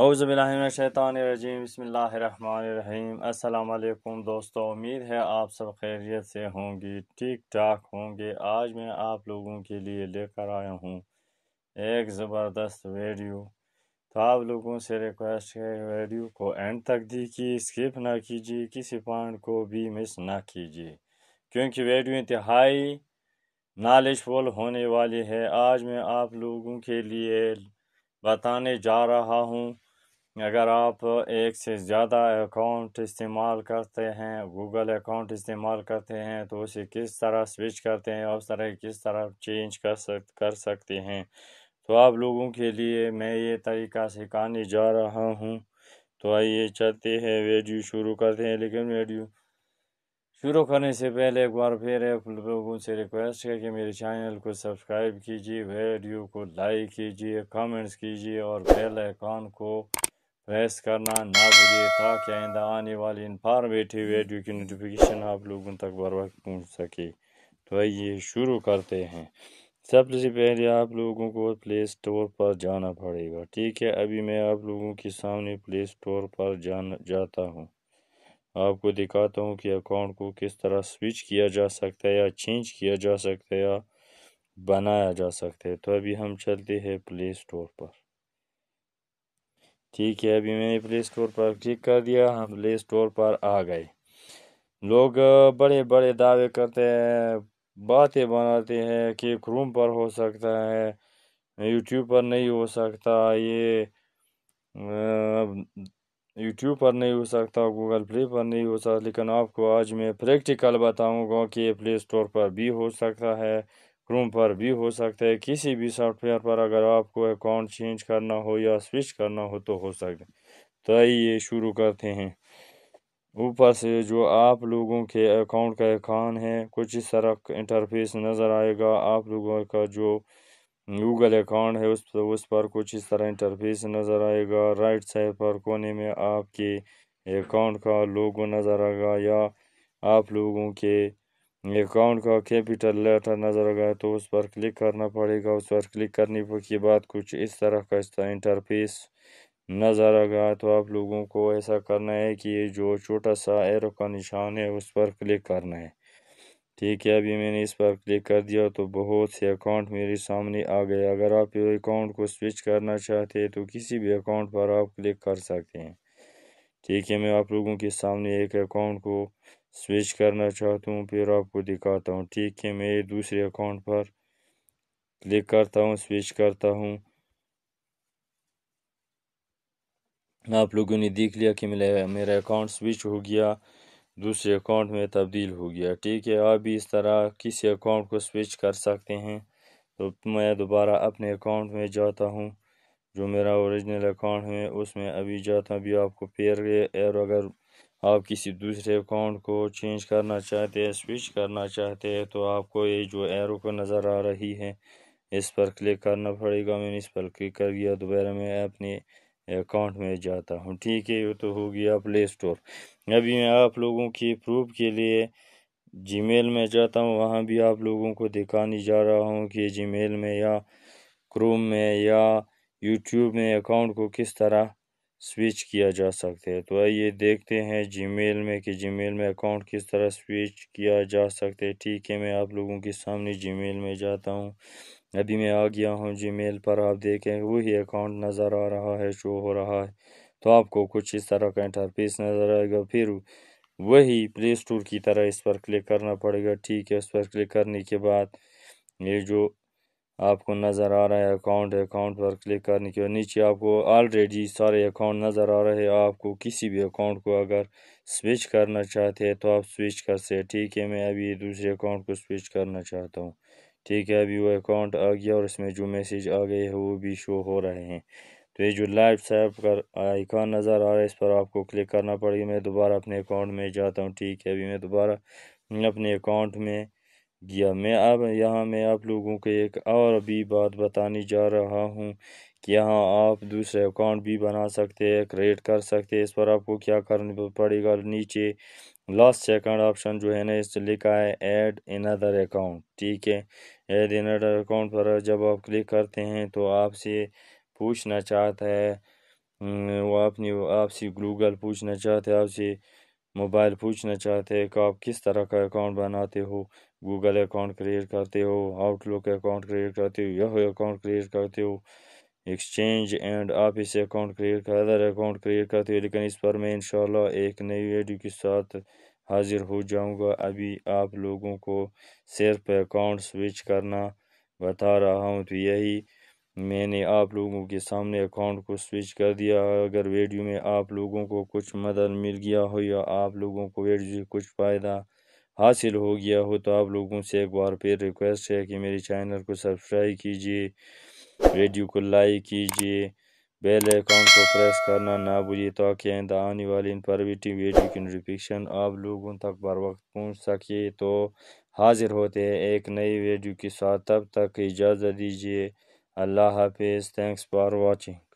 अवज़बिल्लिनशैतानरजीम बसमीम अल्लाम दोस्तों उम्मीद है आप सब खैरियत से होंगी ठीक ठाक होंगे आज मैं आप लोगों के लिए लेकर आया हूँ एक ज़बरदस्त वीडियो तो आप लोगों से रिक्वेस्ट है वीडियो को एंड तक देखिए स्किप ना कीजिए किसी पॉइंट को भी मिस ना कीजिए क्योंकि वीडियो इंतहाई नॉलेजफुल होने वाली है आज मैं आप लोगों के लिए बताने जा रहा हूँ अगर आप एक से ज़्यादा अकाउंट इस्तेमाल करते हैं गूगल अकाउंट इस्तेमाल करते हैं तो उसे किस तरह स्विच करते हैं और उस तरह किस तरह चेंज कर सक कर सकते हैं तो आप लोगों के लिए मैं ये तरीका सिखाने जा रहा हूँ तो आइए चलते हैं वीडियो शुरू करते हैं लेकिन वीडियो शुरू करने से पहले एक बार फिर आप लोगों से रिक्वेस्ट है कि मेरे चैनल को सब्सक्राइब कीजिए वीडियो को लाइक कीजिए कमेंट्स कीजिए और बेल आइकॉन को बहस करना ना भूलिए ताकि आइंदा आने वाली इंफॉर्मेटिव वीडियो की नोटिफिकेशन आप लोगों तक बर वक्त पहुँच सके तो आइए शुरू करते हैं सबसे पहले आप लोगों को प्ले स्टोर पर जाना पड़ेगा ठीक है अभी मैं आप लोगों के सामने प्ले स्टोर पर जान जाता हूँ आपको दिखाता हूँ कि अकाउंट को किस तरह स्विच किया जा सकता है या चेंज किया जा सकता है या बनाया जा सकता है तो अभी हम चलते हैं प्ले स्टोर पर ठीक है अभी मैंने प्ले स्टोर पर क्लिक कर दिया हम प्ले स्टोर पर आ गए लोग बड़े बड़े दावे करते हैं बातें बनाते हैं कि क्रोम पर हो सकता है यूट्यूब पर नहीं हो सकता ये यूट्यूब पर नहीं हो सकता गूगल प्ले पर नहीं हो सकता लेकिन आपको आज मैं प्रैक्टिकल बताऊंगा कि प्ले स्टोर पर भी हो सकता है क्रोम पर भी हो सकता है किसी भी सॉफ्टवेयर पर अगर आपको अकाउंट चेंज करना हो या स्विच करना हो तो हो सकता है तो ये शुरू करते हैं ऊपर से जो आप लोगों के अकाउंट का खान है कुछ इस तरह इंटरफेस नज़र आएगा आप लोगों का जो गूगल अकाउंट है उस पर उस पर कुछ इस तरह इंटरफेस नज़र आएगा राइट साइड पर कोने में आपके अकाउंट का लोगो नज़र आएगा या आप लोगों के अकाउंट का कैपिटल लेटर नज़र आ तो उस पर क्लिक करना पड़ेगा उस पर क्लिक करने के बाद कुछ इस तरह का इसका इंटरफेस नज़र आ तो आप लोगों को ऐसा करना है कि ये जो छोटा सा एरो का निशान है उस पर क्लिक करना है ठीक है अभी मैंने इस पर क्लिक कर दिया तो बहुत से अकाउंट मेरे सामने आ गए अगर आप अकाउंट को स्विच करना चाहते हैं तो किसी भी अकाउंट पर आप क्लिक कर सकते हैं ठीक है मैं आप लोगों के सामने एक अकाउंट को स्विच करना चाहता हूँ फिर आपको दिखाता हूँ ठीक है मैं दूसरे अकाउंट पर क्लिक करता हूँ स्विच करता हूँ आप लोगों ने देख लिया कि मेरा मेरा अकाउंट स्विच हो गया दूसरे अकाउंट में तब्दील हो गया ठीक है आप भी इस तरह किसी अकाउंट को स्विच कर सकते हैं तो मैं दोबारा अपने अकाउंट में जाता हूँ जो मेरा ओरिजिनल अकाउंट है उसमें अभी जाता हूँ अभी आपको पेयर एयर अगर आप किसी दूसरे अकाउंट को चेंज करना चाहते हैं स्विच करना चाहते हैं तो आपको ये जो एरो को नज़र आ रही है इस पर क्लिक करना पड़ेगा मैंने इस पर क्लिक कर दिया दोबारा मैं अपने अकाउंट में जाता हूँ ठीक है ये तो हो गया प्ले स्टोर अभी मैं आप लोगों की प्रूफ के लिए जीमेल में जाता हूँ वहाँ भी आप लोगों को दिखाने जा रहा हूँ कि जीमेल में या क्रोम में या यूट्यूब में अकाउंट को किस तरह स्विच किया जा सकते हैं तो आइए देखते हैं जीमेल में कि जीमेल में अकाउंट किस तरह स्विच किया जा सकते हैं ठीक है मैं आप लोगों के सामने जीमेल में जाता हूँ अभी मैं आ गया हूँ जीमेल पर आप देखें वही अकाउंट नज़र आ रहा है शो हो रहा है तो आपको कुछ इस तरह का इंटरफेस नज़र आएगा फिर वही प्ले स्टोर की तरह इस पर क्लिक करना पड़ेगा ठीक है उस पर क्लिक करने के बाद ये जो आपको नज़र आ रहा है अकाउंट अकाउंट पर क्लिक करने के नीचे आपको ऑलरेडी सारे अकाउंट नज़र आ रहे हैं आपको किसी भी अकाउंट को अगर स्विच करना चाहते हैं तो आप स्विच कर सकते ठीक है मैं अभी दूसरे अकाउंट को स्विच करना चाहता हूँ ठीक है अभी वो अकाउंट आ गया और इसमें जो मैसेज आ गए हैं वो भी शो हो रहे हैं तो ये जो लाइव साहब का आइकॉन नज़र आ रहा है इस पर आपको क्लिक करना पड़ेगा मैं दोबारा अपने अकाउंट में जाता हूँ ठीक है अभी मैं दोबारा अपने अकाउंट में गया मैं अब यहाँ मैं आप लोगों को एक और भी बात बताने जा रहा हूँ कि यहाँ आप दूसरे अकाउंट भी बना सकते हैं क्रिएट कर सकते हैं इस पर आपको क्या करना पड़ेगा नीचे लास्ट सेकंड ऑप्शन जो है ना इस लिखा है ऐड इन अदर अकाउंट ठीक है ऐड इन अदर अकाउंट पर जब आप क्लिक करते हैं तो आपसे पूछना चाहता है हम्म, वो अपनी आपसे गूगल पूछना चाहते हैं आपसे मोबाइल पूछना चाहते हैं कि आप किस तरह का अकाउंट बनाते हो गूगल अकाउंट क्रिएट करते हो आउटलुक अकाउंट क्रिएट करते हो यह अकाउंट क्रिएट करते हो एक्सचेंज एंड आप इसे अकाउंट क्रिएट कर अदर अकाउंट क्रिएट करते हो लेकिन इस पर मैं इंशाल्लाह एक नई वीडियो के साथ हाजिर हो जाऊंगा अभी आप लोगों को सिर्फ अकाउंट स्विच करना बता रहा हूं तो यही मैंने आप लोगों के सामने अकाउंट को स्विच कर दिया अगर वीडियो में आप लोगों को कुछ मदद मिल गया हो या आप लोगों को वीडियो से कुछ फ़ायदा हासिल हो गया हो तो आप लोगों से एक बार फिर रिक्वेस्ट है कि मेरे चैनल को सब्सक्राइब कीजिए वीडियो को लाइक कीजिए बेल अकाउंट को प्रेस करना ना भूलिए ताकि आइंदा आने वाली इन्फॉर्मेटिव वीडियो की नोटिफिकेशन आप लोगों तक बर वक्त पहुँच सके तो हाजिर होते हैं एक नई वीडियो के साथ तब तक इजाज़त दीजिए Allah Hafiz. Thanks for watching.